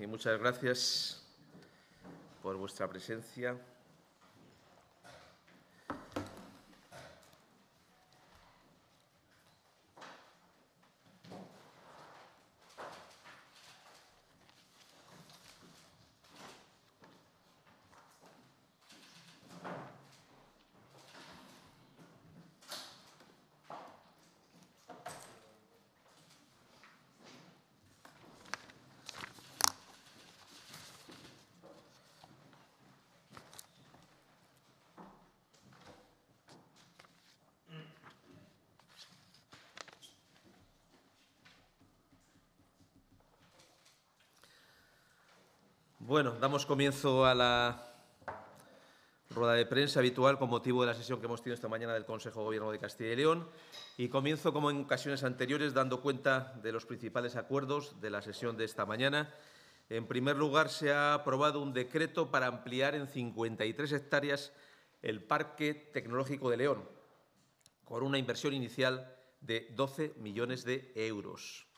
y muchas gracias por vuestra presencia. Bueno, damos comienzo a la rueda de prensa habitual con motivo de la sesión que hemos tenido esta mañana del Consejo de Gobierno de Castilla y León. Y comienzo, como en ocasiones anteriores, dando cuenta de los principales acuerdos de la sesión de esta mañana. En primer lugar, se ha aprobado un decreto para ampliar en 53 hectáreas el Parque Tecnológico de León, con una inversión inicial de 12 millones de euros.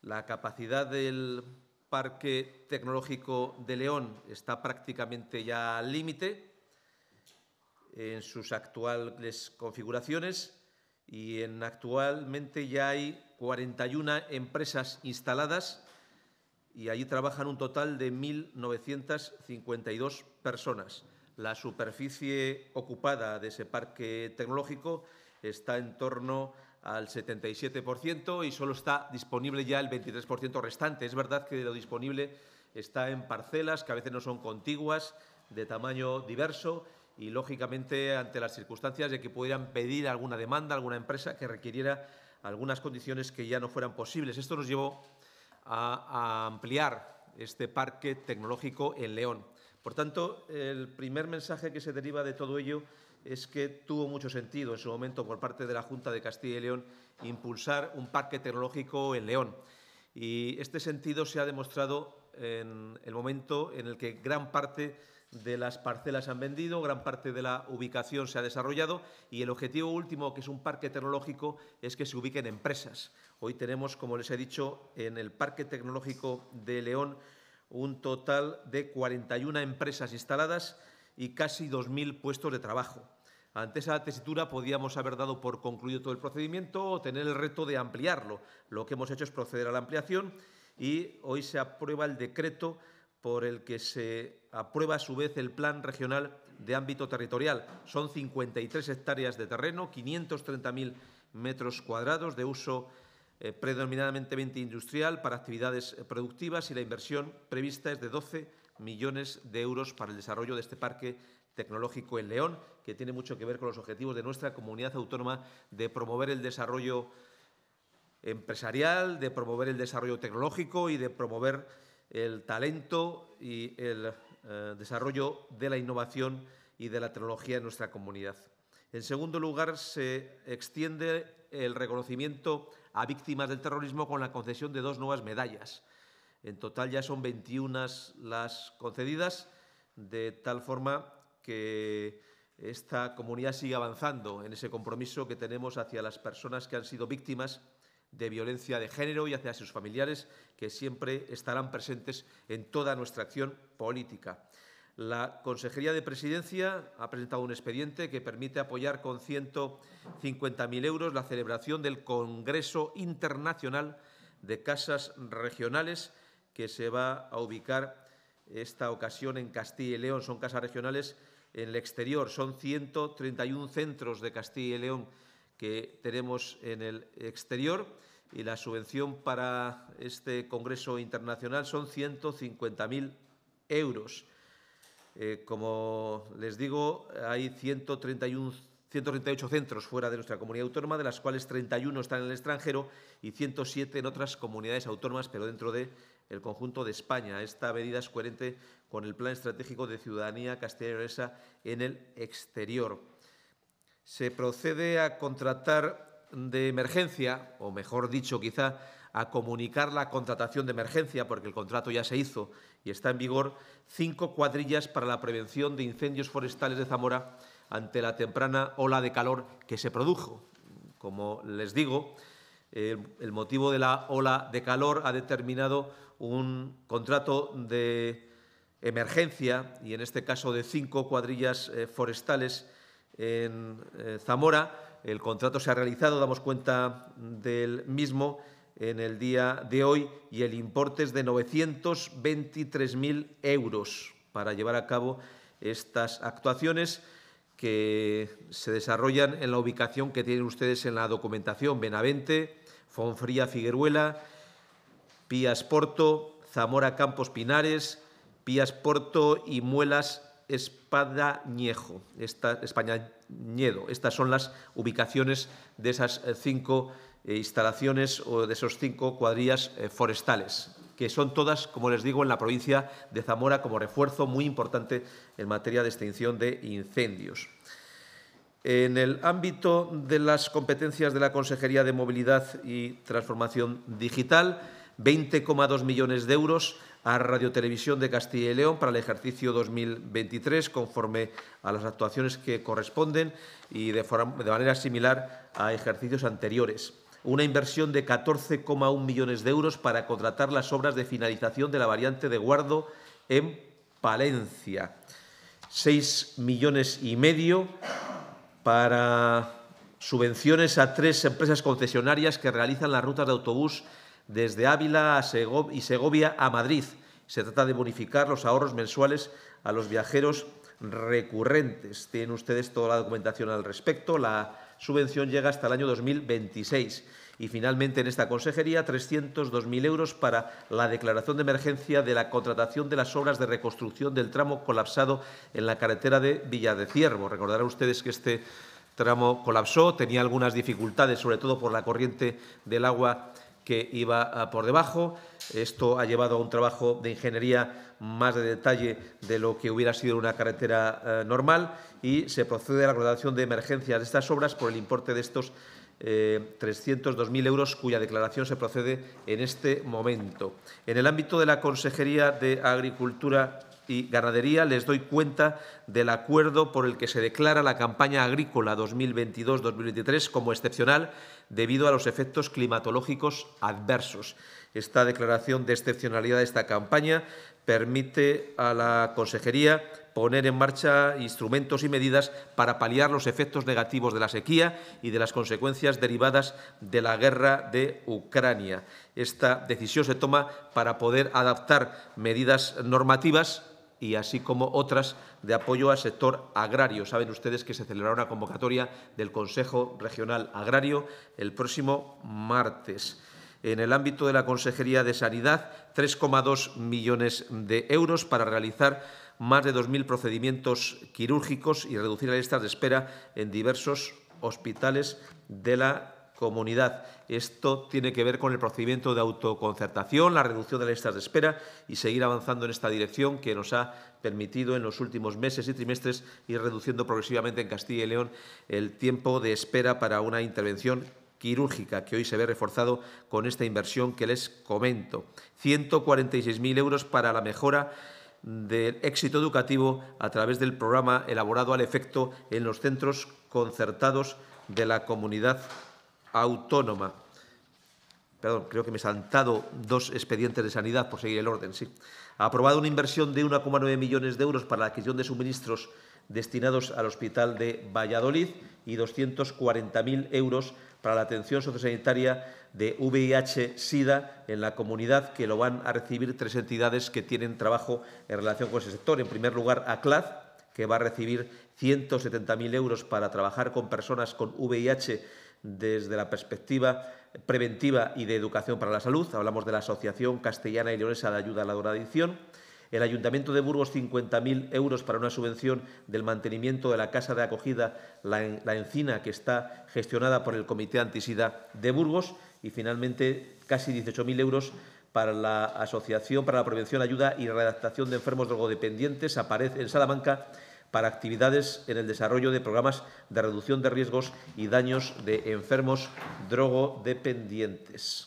La capacidad del Parque Tecnológico de León está prácticamente ya al límite en sus actuales configuraciones y en actualmente ya hay 41 empresas instaladas y allí trabajan un total de 1.952 personas. La superficie ocupada de ese parque tecnológico está en torno a al 77% y solo está disponible ya el 23% restante. Es verdad que lo disponible está en parcelas que a veces no son contiguas, de tamaño diverso y, lógicamente, ante las circunstancias de que pudieran pedir alguna demanda, alguna empresa que requiriera algunas condiciones que ya no fueran posibles. Esto nos llevó a, ampliar este parque tecnológico en León. Por tanto, el primer mensaje que se deriva de todo ello es que tuvo mucho sentido en su momento por parte de la Junta de Castilla y León impulsar un parque tecnológico en León. Y este sentido se ha demostrado en el momento en el que gran parte de las parcelas han vendido, gran parte de la ubicación se ha desarrollado y el objetivo último, que es un parque tecnológico, es que se ubiquen empresas. Hoy tenemos, como les he dicho, en el Parque Tecnológico de León un total de 41 empresas instaladas y casi 2.000 puestos de trabajo. Ante esa tesitura podíamos haber dado por concluido todo el procedimiento o tener el reto de ampliarlo. Lo que hemos hecho es proceder a la ampliación y hoy se aprueba el decreto por el que se aprueba a su vez el Plan Regional de Ámbito Territorial. Son 53 hectáreas de terreno, 530.000 metros cuadrados de uso eh, predominantemente industrial para actividades eh, productivas y la inversión prevista es de 12 millones de euros para el desarrollo de este parque tecnológico en León, que tiene mucho que ver con los objetivos de nuestra comunidad autónoma de promover el desarrollo empresarial, de promover el desarrollo tecnológico y de promover el talento y el eh, desarrollo de la innovación y de la tecnología en nuestra comunidad. En segundo lugar, se extiende el reconocimiento a víctimas del terrorismo con la concesión de dos nuevas medallas en total ya son 21 las concedidas, de tal forma que esta comunidad sigue avanzando en ese compromiso que tenemos hacia las personas que han sido víctimas de violencia de género y hacia sus familiares, que siempre estarán presentes en toda nuestra acción política. La Consejería de Presidencia ha presentado un expediente que permite apoyar con 150.000 euros la celebración del Congreso Internacional de Casas Regionales que se va a ubicar esta ocasión en Castilla y León. Son casas regionales en el exterior. Son 131 centros de Castilla y León que tenemos en el exterior y la subvención para este Congreso Internacional son 150.000 euros. Eh, como les digo, hay 131, 138 centros fuera de nuestra comunidad autónoma, de las cuales 31 están en el extranjero y 107 en otras comunidades autónomas, pero dentro de el conjunto de España. Esta medida es coherente con el Plan Estratégico de Ciudadanía Castellonesa en el exterior. Se procede a contratar de emergencia, o mejor dicho, quizá a comunicar la contratación de emergencia, porque el contrato ya se hizo y está en vigor, cinco cuadrillas para la prevención de incendios forestales de Zamora ante la temprana ola de calor que se produjo. Como les digo, el, motivo de la ola de calor ha determinado un contrato de emergencia, y en este caso de cinco cuadrillas eh, forestales en eh, Zamora. El contrato se ha realizado, damos cuenta del mismo en el día de hoy, y el importe es de 923.000 euros para llevar a cabo estas actuaciones que se desarrollan en la ubicación que tienen ustedes en la documentación, Benavente, Fonfría Figueruela, Pías Porto, Zamora Campos Pinares, Pías Porto y Muelas Espadañejo, Estas son las ubicaciones de esas cinco eh, instalaciones o de esos cinco cuadrillas eh, forestales, que son todas, como les digo, en la provincia de Zamora como refuerzo muy importante en materia de extinción de incendios. En el ámbito de las competencias de la Consejería de Movilidad y Transformación Digital, 20,2 millones de euros a Radiotelevisión de Castilla y León para el ejercicio 2023, conforme a las actuaciones que corresponden y de, manera similar a ejercicios anteriores. Una inversión de 14,1 millones de euros para contratar las obras de finalización de la variante de Guardo en Palencia. 6 millones y medio para subvenciones a tres empresas concesionarias que realizan las rutas de autobús desde Ávila a y Segovia a Madrid. Se trata de bonificar los ahorros mensuales a los viajeros recurrentes. Tienen ustedes toda la documentación al respecto. La subvención llega hasta el año 2026. Y finalmente en esta consejería 302.000 euros para la declaración de emergencia de la contratación de las obras de reconstrucción del tramo colapsado en la carretera de Villa de Ciervo. Recordarán ustedes que este tramo colapsó, tenía algunas dificultades, sobre todo por la corriente del agua que iba ah, por debajo. Esto ha llevado a un trabajo de ingeniería más de detalle de lo que hubiera sido una carretera eh, normal y se procede a la contratación de emergencia de estas obras por el importe de estos eh, 302.000 euros cuya declaración se procede en este momento. En el ámbito de la Consejería de Agricultura y Ganadería les doy cuenta del acuerdo por el que se declara la campaña agrícola 2022-2023 como excepcional debido a los efectos climatológicos adversos. Esta declaración de excepcionalidad de esta campaña permite a la Consejería poner en marcha instrumentos y medidas para paliar los efectos negativos de la sequía y de las consecuencias derivadas de la guerra de Ucrania. Esta decisión se toma para poder adaptar medidas normativas y así como otras de apoyo al sector agrario. Saben ustedes que se celebrará una convocatoria del Consejo Regional Agrario el próximo martes en el ámbito de la Consejería de Sanidad 3,2 millones de euros para realizar más de 2.000 procedimientos quirúrgicos y reducir las listas de espera en diversos hospitales de la comunidad. Esto tiene que ver con el procedimiento de autoconcertación, la reducción de las listas de espera y seguir avanzando en esta dirección que nos ha permitido en los últimos meses y trimestres ir reduciendo progresivamente en Castilla y León el tiempo de espera para una intervención quirúrgica, que hoy se ve reforzado con esta inversión que les comento. 146.000 euros para la mejora del éxito educativo a través del programa elaborado al efecto en los centros concertados de la comunidad autónoma. Perdón, creo que me he saltado dos expedientes de sanidad por seguir el orden, sí. Ha aprobado una inversión de 1,9 millones de euros para la adquisición de suministros destinados al Hospital de Valladolid y 240.000 euros para la atención sociosanitaria de VIH-Sida en la comunidad, que lo van a recibir tres entidades que tienen trabajo en relación con ese sector. En primer lugar, ACLAD, que va a recibir 170.000 euros para trabajar con personas con VIH desde la perspectiva preventiva y de educación para la salud. Hablamos de la Asociación Castellana y Leonesa de Ayuda a la Adicción. El Ayuntamiento de Burgos, 50.000 euros para una subvención del mantenimiento de la casa de acogida la, Encina, que está gestionada por el Comité Antisida de Burgos. Y finalmente, casi 18.000 euros para la Asociación para la Prevención, Ayuda y Redactación de Enfermos Drogodependientes, aparece en Salamanca para actividades en el desarrollo de programas de reducción de riesgos y daños de enfermos drogodependientes.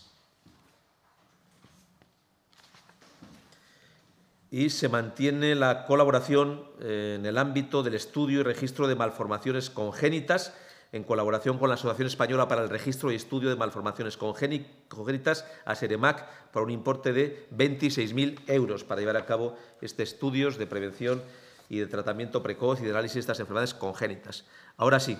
y se mantiene la colaboración eh, en el ámbito del estudio y registro de malformaciones congénitas en colaboración con la Asociación Española para el Registro y Estudio de Malformaciones Congénitas, ASEREMAC, por un importe de 26.000 euros para llevar a cabo estos estudios de prevención y de tratamiento precoz y de análisis de estas enfermedades congénitas. Ahora sí,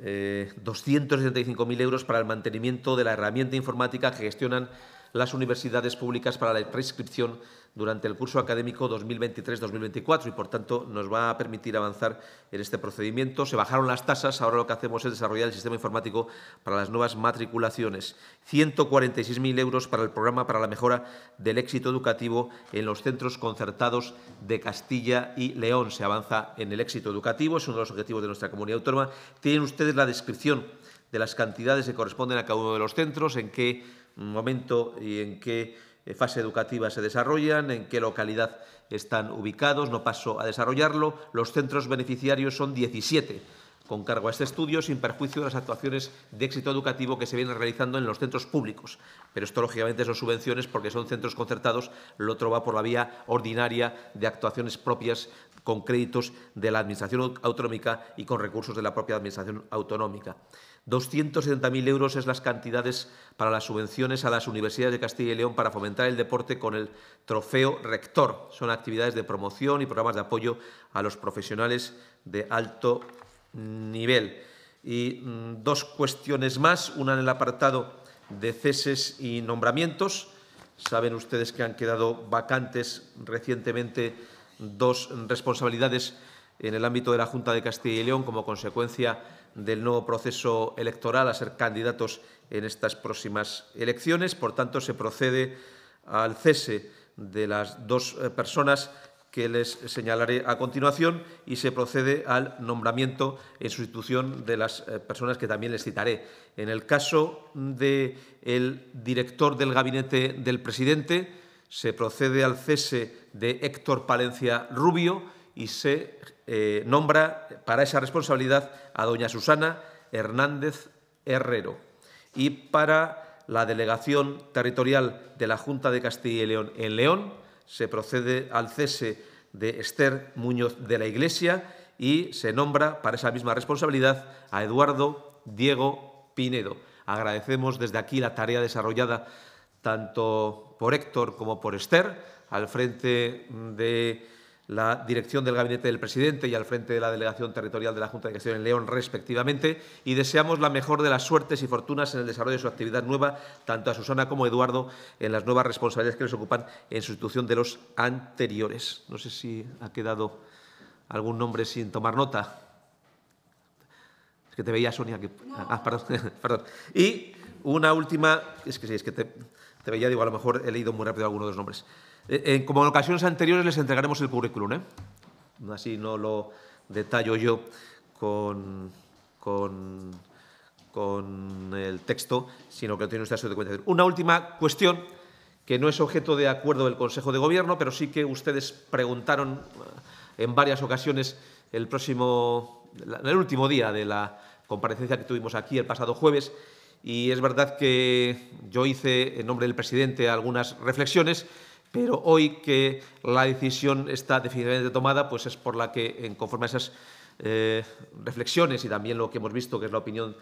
eh, 275.000 euros para el mantenimiento de la herramienta informática que gestionan las universidades públicas para la prescripción durante el curso académico 2023-2024 y, por tanto, nos va a permitir avanzar en este procedimiento. Se bajaron las tasas, ahora lo que hacemos es desarrollar el sistema informático para las nuevas matriculaciones. 146.000 euros para el programa para la mejora del éxito educativo en los centros concertados de Castilla y León. Se avanza en el éxito educativo, es uno de los objetivos de nuestra comunidad autónoma. Tienen ustedes la descripción de las cantidades que corresponden a cada uno de los centros, en qué momento y en qué eh, fase educativa se desarrollan, en qué localidad están ubicados, no paso a desarrollarlo. Los centros beneficiarios son 17 con cargo a este estudio, sin perjuicio de las actuaciones de éxito educativo que se vienen realizando en los centros públicos. Pero esto, lógicamente, son subvenciones porque son centros concertados, lo otro va por la vía ordinaria de actuaciones propias con créditos de la Administración autonómica y con recursos de la propia Administración autonómica. 270.000 euros es las cantidades para las subvenciones a las universidades de Castilla y León para fomentar el deporte con el trofeo rector. Son actividades de promoción y programas de apoyo a los profesionales de alto nivel. Y mm, dos cuestiones más, una en el apartado de ceses y nombramientos. Saben ustedes que han quedado vacantes recientemente dos responsabilidades en el ámbito de la Junta de Castilla y León como consecuencia del nuevo proceso electoral a ser candidatos en estas próximas elecciones. Por tanto, se procede al cese de las dos eh, personas que les señalaré a continuación y se procede al nombramiento en sustitución de las eh, personas que también les citaré. En el caso del el director del gabinete del presidente, se procede al cese de Héctor Palencia Rubio y se eh, nombra para esa responsabilidad a doña Susana Hernández Herrero y para la delegación territorial de la Junta de Castilla y León en León se procede al cese de Esther Muñoz de la Iglesia y se nombra para esa misma responsabilidad a Eduardo Diego Pinedo. Agradecemos desde aquí la tarea desarrollada tanto por Héctor como por Esther al frente de la dirección del gabinete del presidente y al frente de la delegación territorial de la Junta de Gestión en León, respectivamente, y deseamos la mejor de las suertes y fortunas en el desarrollo de su actividad nueva, tanto a Susana como a Eduardo, en las nuevas responsabilidades que les ocupan en sustitución de los anteriores. No sé si ha quedado algún nombre sin tomar nota. Es que te veía, Sonia. Que... Ah, perdón, Y una última, es que sí, es que te veía, digo, a lo mejor he leído muy rápido algunos de los nombres. Eh, eh, como en ocasiones anteriores les entregaremos el currículum, ¿eh? Así no lo detallo yo con, el texto, sino que lo tiene usted a su cuenta. Una última cuestión que no es objeto de acuerdo del Consejo de Gobierno, pero sí que ustedes preguntaron en varias ocasiones el próximo, el último día de la comparecencia que tuvimos aquí el pasado jueves, y es verdad que yo hice en nombre del presidente algunas reflexiones pero hoy que la decisión está definitivamente tomada, pues es por la que, conforme a esas eh, reflexiones y también lo que hemos visto, que es la opinión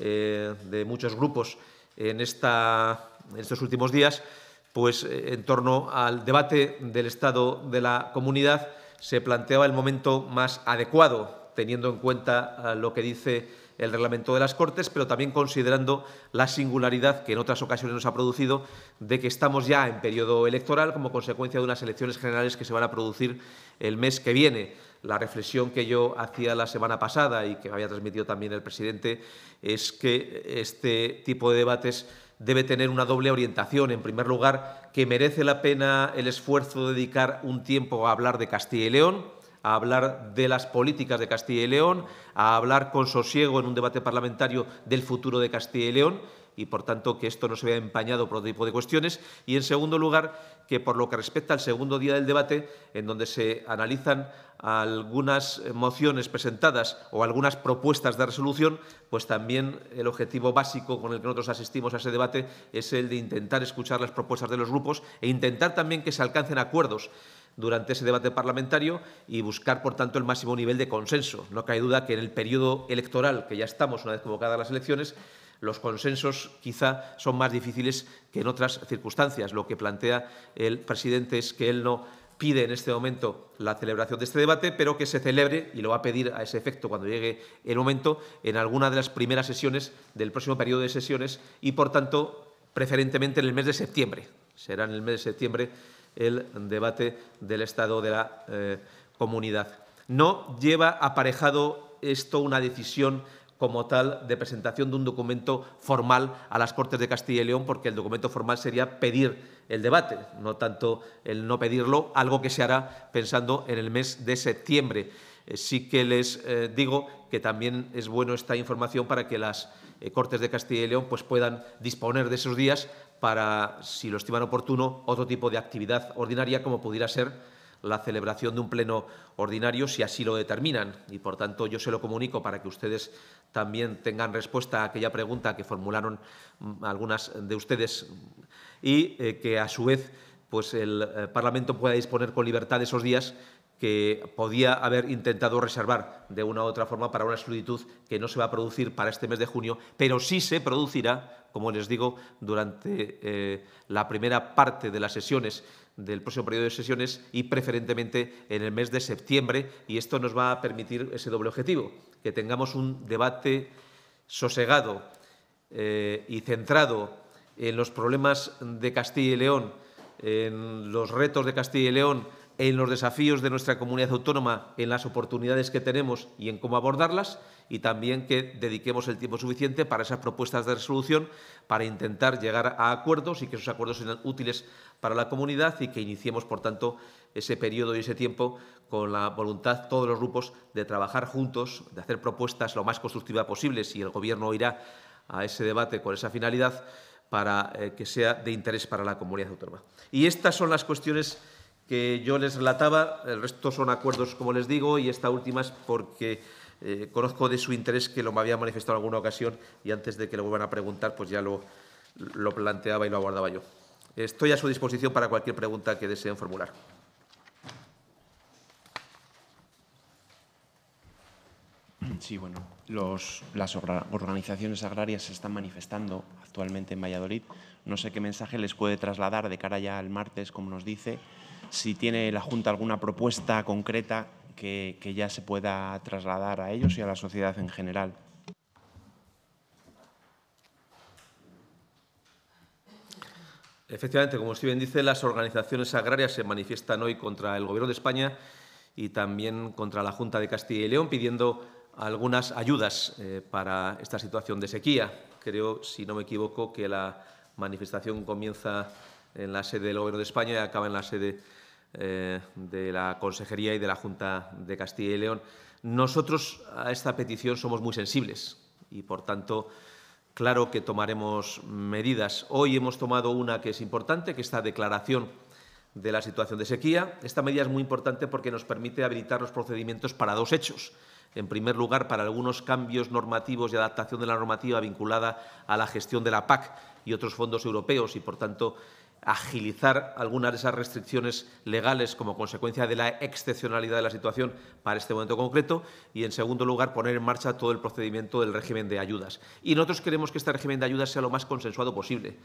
eh, de muchos grupos en, estos últimos días, pues eh, en torno al debate del estado de la comunidad se planteaba el momento más adecuado, teniendo en cuenta lo que dice el reglamento de las Cortes, pero también considerando la singularidad que en otras ocasiones nos ha producido de que estamos ya en periodo electoral como consecuencia de unas elecciones generales que se van a producir el mes que viene. La reflexión que yo hacía la semana pasada y que me había transmitido también el presidente es que este tipo de debates debe tener una doble orientación. En primer lugar, que merece la pena el esfuerzo de dedicar un tiempo a hablar de Castilla y León, a hablar de las políticas de Castilla y León, a hablar con sosiego en un debate parlamentario del futuro de Castilla y León y, por tanto, que esto no se vea empañado por otro tipo de cuestiones. Y, en segundo lugar, que por lo que respecta al segundo día del debate, en donde se analizan algunas mociones presentadas o algunas propuestas de resolución, pues también el objetivo básico con el que nosotros asistimos a ese debate es el de intentar escuchar las propuestas de los grupos e intentar también que se alcancen acuerdos durante ese debate parlamentario y buscar, por tanto, el máximo nivel de consenso. No cae duda que en el periodo electoral, que ya estamos una vez convocadas las elecciones, los consensos quizá son más difíciles que en otras circunstancias. Lo que plantea el presidente es que él no pide en este momento la celebración de este debate, pero que se celebre, y lo va a pedir a ese efecto cuando llegue el momento, en alguna de las primeras sesiones del próximo periodo de sesiones y, por tanto, preferentemente en el mes de septiembre. Será en el mes de septiembre el debate del estado de la eh, comunidad. No lleva aparejado esto una decisión como tal de presentación de un documento formal a las Cortes de Castilla y León, porque el documento formal sería pedir el debate, no tanto el no pedirlo, algo que se hará pensando en el mes de septiembre. Eh, sí que les eh, digo que también es bueno esta información para que las eh, Cortes de Castilla y León pues, puedan disponer de esos días para, si lo estiman oportuno, otro tipo de actividad ordinaria como pudiera ser la celebración de un pleno ordinario si así lo determinan. Y, por tanto, yo se lo comunico para que ustedes también tengan respuesta a aquella pregunta que formularon mm, algunas de ustedes y eh, que a su vez pues el eh, Parlamento pueda disponer con libertad de esos días que podía haber intentado reservar de una u otra forma para una solicitud que no se va a producir para este mes de junio, pero sí se producirá, como les digo, durante eh, la primera parte de las sesiones del próximo periodo de sesiones y preferentemente en el mes de septiembre y esto nos va a permitir ese doble objetivo, que tengamos un debate sosegado eh, y centrado en los problemas de Castilla y León, en los retos de Castilla y León, en los desafíos de nuestra comunidad autónoma, en las oportunidades que tenemos y en cómo abordarlas, y también que dediquemos el tiempo suficiente para esas propuestas de resolución, para intentar llegar a acuerdos y que esos acuerdos sean útiles para la comunidad y que iniciemos, por tanto, ese periodo y ese tiempo con la voluntad todos los grupos de trabajar juntos, de hacer propuestas lo más constructiva posible, si el Gobierno irá a ese debate con esa finalidad, para eh, que sea de interés para la comunidad autónoma. Y estas son las cuestiones que yo les relataba, el resto son acuerdos, como les digo, y esta última es porque eh, conozco de su interés que lo me había manifestado en alguna ocasión y antes de que lo vuelvan a preguntar, pues ya lo, lo planteaba y lo abordaba yo. Estoy a su disposición para cualquier pregunta que deseen formular. Sí, bueno, las organizaciones agrarias se están manifestando actualmente en Valladolid. No sé qué mensaje les puede trasladar de cara ya al martes, como nos dice, si tiene la Junta alguna propuesta concreta que, que ya se pueda trasladar a ellos y a la sociedad en general. Efectivamente, como Steven dice, las organizaciones agrarias se manifiestan hoy contra el Gobierno de España y también contra la Junta de Castilla y León, pidiendo algunas ayudas eh, para esta situación de sequía. Creo, si no me equivoco, que la manifestación comienza en la sede del Gobierno de España y acaba en la sede eh, de la Consejería y de la Junta de Castilla y León. Nosotros a esta petición somos muy sensibles y, por tanto, claro que tomaremos medidas. Hoy hemos tomado una que es importante, que es esta declaración de la situación de sequía. Esta medida es muy importante porque nos permite habilitar los procedimientos para dos hechos en primer lugar, para algunos cambios normativos y adaptación de la normativa vinculada a la gestión de la PAC y otros fondos europeos y, por tanto, agilizar algunas de esas restricciones legales como consecuencia de la excepcionalidad de la situación para este momento concreto y, en segundo lugar, poner en marcha todo el procedimiento del régimen de ayudas. Y nosotros queremos que este régimen de ayudas sea lo más consensuado posible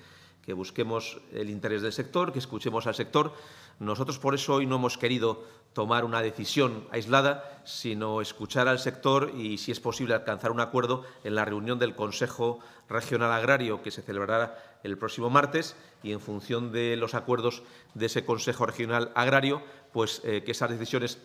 que busquemos el interés del sector, que escuchemos al sector. Nosotros por eso hoy no hemos querido tomar una decisión aislada, sino escuchar al sector y, si es posible, alcanzar un acuerdo en la reunión del Consejo Regional Agrario que se celebrará el próximo martes y, en función de los acuerdos de ese Consejo Regional Agrario, pues eh, que esas decisiones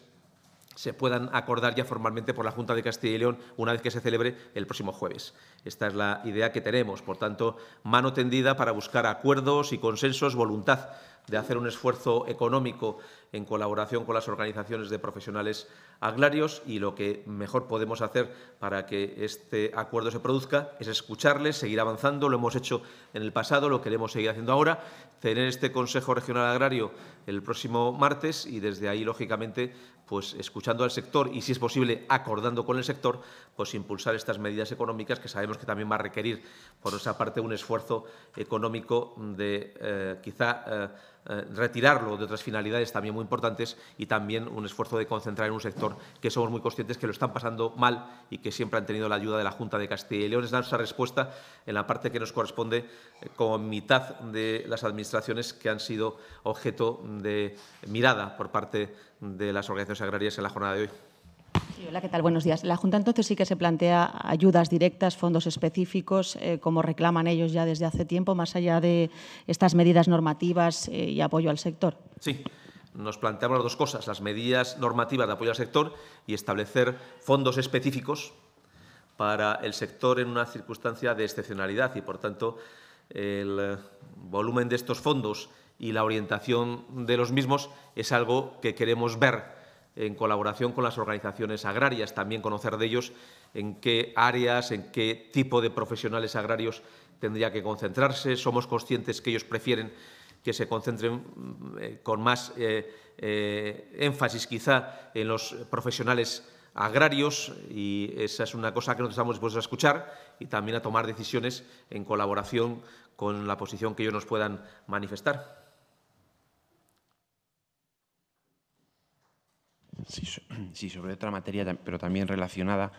se puedan acordar ya formalmente por la Junta de Castilla y León una vez que se celebre el próximo jueves. Esta es la idea que tenemos. Por tanto, mano tendida para buscar acuerdos y consensos, voluntad de hacer un esfuerzo económico en colaboración con las organizaciones de profesionales agrarios y lo que mejor podemos hacer para que este acuerdo se produzca es escucharles, seguir avanzando, lo hemos hecho en el pasado, lo queremos seguir haciendo ahora, tener este Consejo Regional Agrario el próximo martes y desde ahí, lógicamente, pues escuchar al sector y, si es posible, acordando con el sector, pues impulsar estas medidas económicas que sabemos que también va a requerir, por esa parte, un esfuerzo económico de eh, quizá eh, eh, retirarlo de otras finalidades también muy importantes y también un esfuerzo de concentrar en un sector que somos muy conscientes que lo están pasando mal y que siempre han tenido la ayuda de la Junta de Castilla y León. Es dar esa respuesta en la parte que nos corresponde eh, con mitad de las administraciones que han sido objeto de mirada por parte de las organizaciones agrarias en la jornada de hoy hola, ¿qué tal? Buenos días. La Junta entonces sí que se plantea ayudas directas, fondos específicos, eh, como reclaman ellos ya desde hace tiempo, más allá de estas medidas normativas eh, y apoyo al sector. Sí nos planteamos las dos cosas, las medidas normativas de apoyo al sector y establecer fondos específicos para el sector en una circunstancia de excepcionalidad y, por tanto, el volumen de estos fondos y la orientación de los mismos es algo que queremos ver en colaboración con las organizaciones agrarias, también conocer de ellos en qué áreas, en qué tipo de profesionales agrarios tendría que concentrarse. Somos conscientes que ellos prefieren que se concentren mm, eh, con más eh, eh, énfasis quizá en los profesionales agrarios y esa es una cosa que nosotros estamos dispuestos a escuchar y también a tomar decisiones en colaboración con la posición que ellos nos puedan manifestar. Sí, sobre otra materia, pero también relacionada.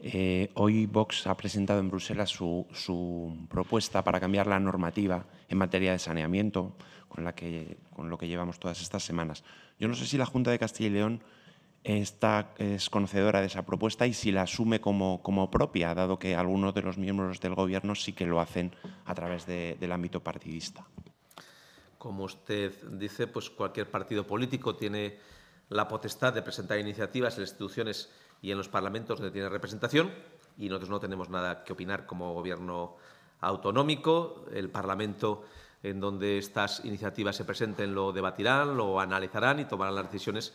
Eh, hoy Vox ha presentado en Bruselas su, su, propuesta para cambiar la normativa en materia de saneamiento, con, la que, con lo que llevamos todas estas semanas. Yo no sé si la Junta de Castilla y León está, es conocedora de esa propuesta y si la asume como, como, propia, dado que algunos de los miembros del Gobierno sí que lo hacen a través del ámbito partidista. Como usted dice, pues cualquier partido político tiene la potestad de presentar iniciativas en las instituciones y en los parlamentos donde tiene representación y nosotros no tenemos nada que opinar como gobierno autonómico. El Parlamento en donde estas iniciativas se presenten lo debatirán, lo analizarán y tomarán las decisiones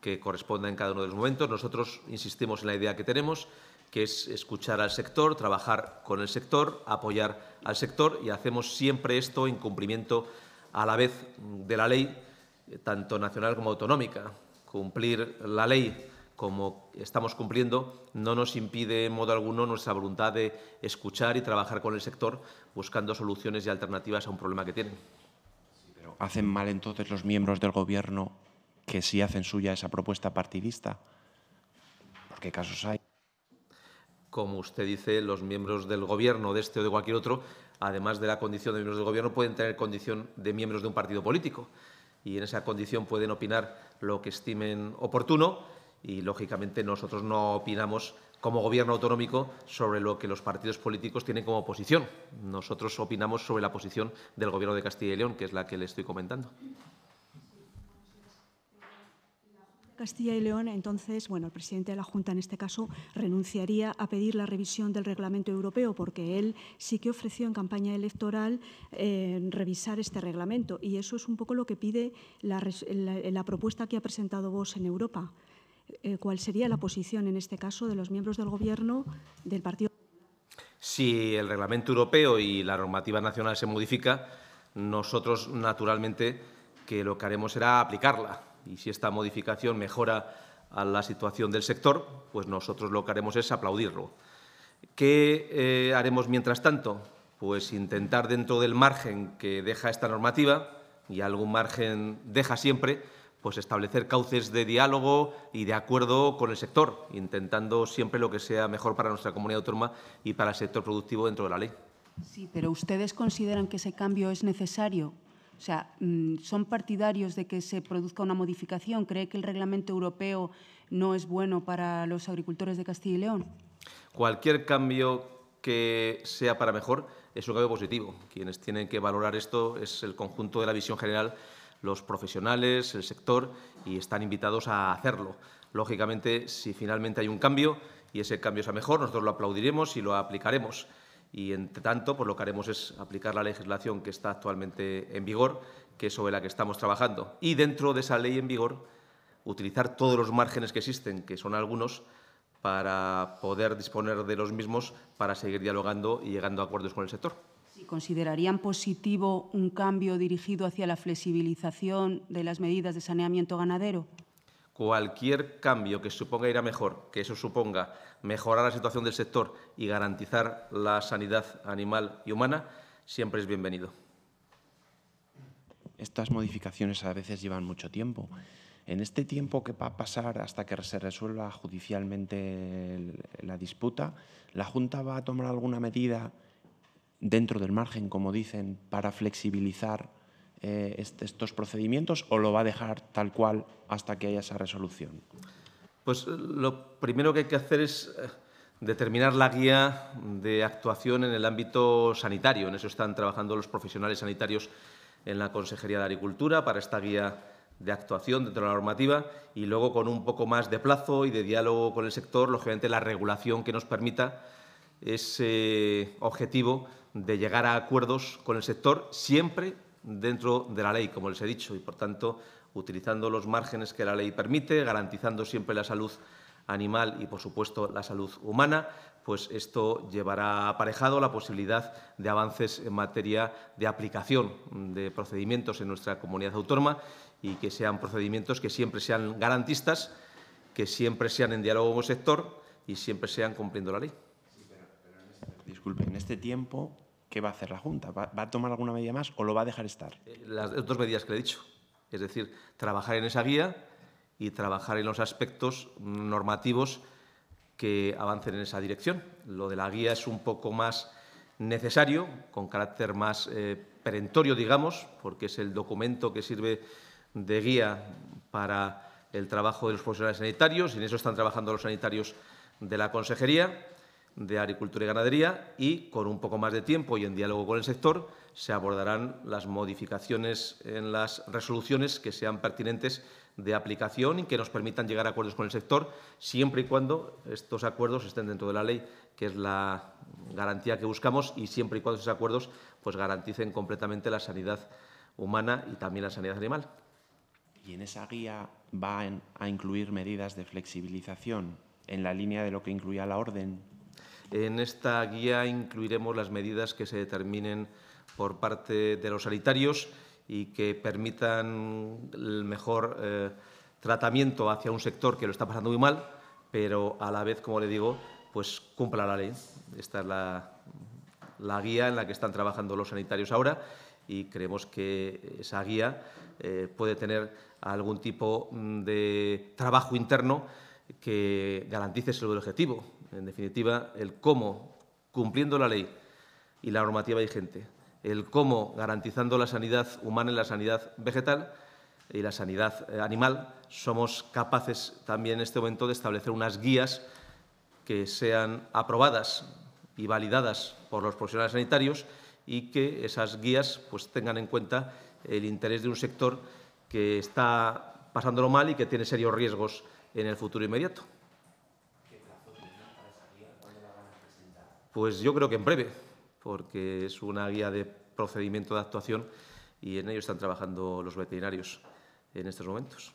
que correspondan en cada uno de los momentos. Nosotros insistimos en la idea que tenemos, que es escuchar al sector, trabajar con el sector, apoyar al sector y hacemos siempre esto en cumplimiento a la vez de la ley, tanto nacional como autonómica cumplir la ley como estamos cumpliendo no nos impide en modo alguno nuestra voluntad de escuchar y trabajar con el sector buscando soluciones y alternativas a un problema que tienen. pero ¿Hacen mal entonces los miembros del Gobierno que sí hacen suya esa propuesta partidista? ¿Por qué casos hay? Como usted dice, los miembros del Gobierno, de este o de cualquier otro, además de la condición de miembros del Gobierno, pueden tener condición de miembros de un partido político y en esa condición pueden opinar lo que estimen oportuno y, lógicamente, nosotros no opinamos como gobierno autonómico sobre lo que los partidos políticos tienen como posición. Nosotros opinamos sobre la posición del Gobierno de Castilla y León, que es la que le estoy comentando. Castilla y León, entonces, bueno, el presidente de la Junta en este caso renunciaría a pedir la revisión del reglamento europeo porque él sí que ofreció en campaña electoral eh, revisar este reglamento y eso es un poco lo que pide la, propuesta que ha presentado vos en Europa. Eh, ¿Cuál sería la posición en este caso de los miembros del Gobierno del Partido? Si el reglamento europeo y la normativa nacional se modifica, nosotros naturalmente que lo que haremos será aplicarla y si esta modificación mejora la situación del sector, pues nosotros lo que haremos es aplaudirlo. ¿Qué eh, haremos mientras tanto? Pues intentar dentro del margen que deja esta normativa, y algún margen deja siempre, pues establecer cauces de diálogo y de acuerdo con el sector, intentando siempre lo que sea mejor para nuestra comunidad autónoma y para el sector productivo dentro de la ley. Sí, pero ¿ustedes consideran que ese cambio es necesario o sea, mm, son partidarios de que se produzca una modificación. ¿Cree que el reglamento europeo no es bueno para los agricultores de Castilla y León? Cualquier cambio que sea para mejor es un cambio positivo. Quienes tienen que valorar esto es el conjunto de la visión general, los profesionales, el sector, y están invitados a hacerlo. Lógicamente, si finalmente hay un cambio y ese cambio sea mejor, nosotros lo aplaudiremos y lo aplicaremos. Y, entre tanto, pues lo que haremos es aplicar la legislación que está actualmente en vigor, que es sobre la que estamos trabajando. Y dentro de esa ley en vigor, utilizar todos los márgenes que existen, que son algunos, para poder disponer de los mismos para seguir dialogando y llegando a acuerdos con el sector. ¿Considerarían positivo un cambio dirigido hacia la flexibilización de las medidas de saneamiento ganadero? cualquier cambio que suponga ir a mejor, que eso suponga mejorar la situación del sector y garantizar la sanidad animal y humana, siempre es bienvenido. Estas modificaciones a veces llevan mucho tiempo. En este tiempo que va a pasar hasta que se resuelva judicialmente la disputa, ¿la Junta va a tomar alguna medida dentro del margen, como dicen, para flexibilizar eh, estos procedimientos o lo va a dejar tal cual hasta que haya esa resolución? Pues eh, lo primero que hay que hacer es eh, determinar la guía de actuación en el ámbito sanitario. En eso están trabajando los profesionales sanitarios en la Consejería de Agricultura para esta guía de actuación dentro de la normativa y luego con un poco más de plazo y de diálogo con el sector, lógicamente la regulación que nos permita ese objetivo de llegar a acuerdos con el sector siempre dentro de la ley, como les he dicho, y por tanto utilizando los márgenes que la ley permite, garantizando siempre la salud animal y, por supuesto, la salud humana, pues esto llevará aparejado la posibilidad de avances en materia de aplicación de procedimientos en nuestra comunidad autónoma y que sean procedimientos que siempre sean garantistas, que siempre sean en diálogo con el sector y siempre sean cumpliendo la ley. Este, disculpe, en este tiempo ¿qué va a hacer la Junta? ¿Va, a tomar alguna medida más o lo va a dejar estar? Eh, las dos medidas que le he dicho. Es decir, trabajar en esa guía y trabajar en los aspectos normativos que avancen en esa dirección. Lo de la guía es un poco más necesario, con carácter más eh, perentorio, digamos, porque es el documento que sirve de guía para el trabajo de los profesionales sanitarios. y En eso están trabajando los sanitarios de la consejería de Agricultura y Ganadería y, con un poco más de tiempo y en diálogo con el sector, se abordarán las modificaciones en las resoluciones que sean pertinentes de aplicación y que nos permitan llegar a acuerdos con el sector, siempre y cuando estos acuerdos estén dentro de la ley, que es la garantía que buscamos, y siempre y cuando esos acuerdos pues, garanticen completamente la sanidad humana y también la sanidad animal. ¿Y en esa guía va a incluir medidas de flexibilización en la línea de lo que incluía la orden en esta guía incluiremos las medidas que se determinen por parte de los sanitarios y que permitan el mejor eh, tratamiento hacia un sector que lo está pasando muy mal, pero a la vez, como le digo, pues cumpla la ley. Esta es la, guía en la que están trabajando los sanitarios ahora y creemos que esa guía eh, puede tener algún tipo mm, de trabajo interno que garantice ese objetivo en definitiva, el cómo, cumpliendo la ley y la normativa vigente, el cómo garantizando la sanidad humana y la sanidad vegetal y la sanidad eh, animal, somos capaces también en este momento de establecer unas guías que sean aprobadas y validadas por los profesionales sanitarios y que esas guías pues, tengan en cuenta el interés de un sector que está pasándolo mal y que tiene serios riesgos en el futuro inmediato. Pues yo creo que en breve, porque es una guía de procedimiento de actuación y en ello están trabajando los veterinarios en estos momentos.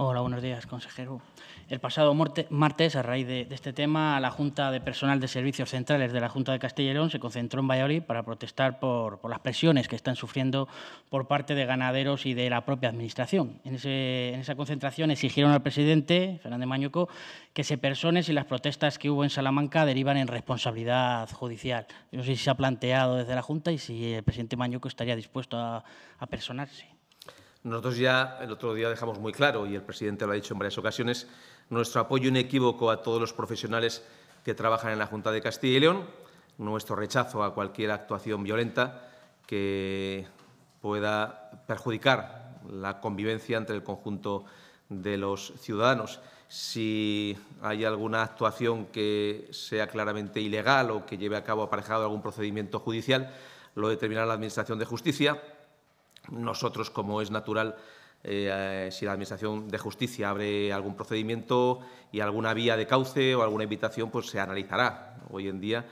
Hola, buenos días, consejero. El pasado martes, a raíz de, este tema, la Junta de Personal de Servicios Centrales de la Junta de Castilla se concentró en Valladolid para protestar por, las presiones que están sufriendo por parte de ganaderos y de la propia Administración. En, esa concentración exigieron al presidente, Fernández Mañuco, que se persone si las protestas que hubo en Salamanca derivan en responsabilidad judicial. no sé si se ha planteado desde la Junta y si el presidente Mañuco estaría dispuesto a personarse. Nosotros ya el otro día dejamos muy claro, y el presidente lo ha dicho en varias ocasiones, nuestro apoyo inequívoco a todos los profesionales que trabajan en la Junta de Castilla y León, nuestro rechazo a cualquier actuación violenta que pueda perjudicar la convivencia entre el conjunto de los ciudadanos. Si hay alguna actuación que sea claramente ilegal o que lleve a cabo aparejado algún procedimiento judicial, lo determinará la Administración de Justicia nosotros, como es natural, eh, eh, si la Administración de Justicia abre algún procedimiento y alguna vía de cauce o alguna invitación, pues se analizará. Hoy en día